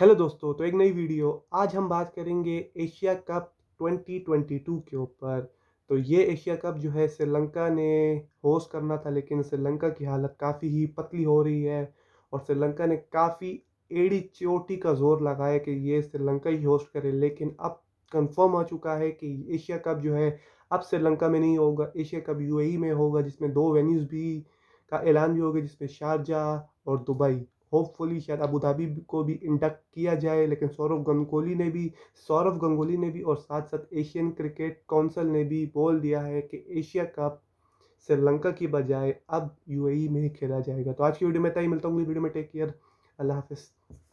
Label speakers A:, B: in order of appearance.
A: hello दोस्तों तो एक नई वीडियो आज हम बात करेंगे एशिया कप 2022 के ऊपर तो ये एशिया कप जो है श्रीलंका ने होस्ट करना था लेकिन श्रीलंका की हालत काफ़ी ही पतली हो रही है और श्रीलंका ने काफ़ी एड़ी चोटी का जोर लगाया कि ये श्रीलंका ही होस्ट करे लेकिन अब कंफर्म हो चुका है कि एशिया कप जो है अब श्रीलंका में नहीं होगा एशिया कप यू e में होगा जिसमें दो वेन्यूज़ भी का ऐलान भी होगा जिसमें शारजा और दुबई होपफुली शायद अबू धाबी को भी इंडक्ट किया जाए लेकिन सौरव गंगोली ने भी सौरव गंगोली ने भी और साथ साथ एशियन क्रिकेट काउंसिल ने भी बोल दिया है कि एशिया कप श्रीलंका की बजाय अब यूएई e में ही खेला जाएगा तो आज की वीडियो में तय मिलता हूँ वीडियो में टेक केयर अल्लाह हाफिज़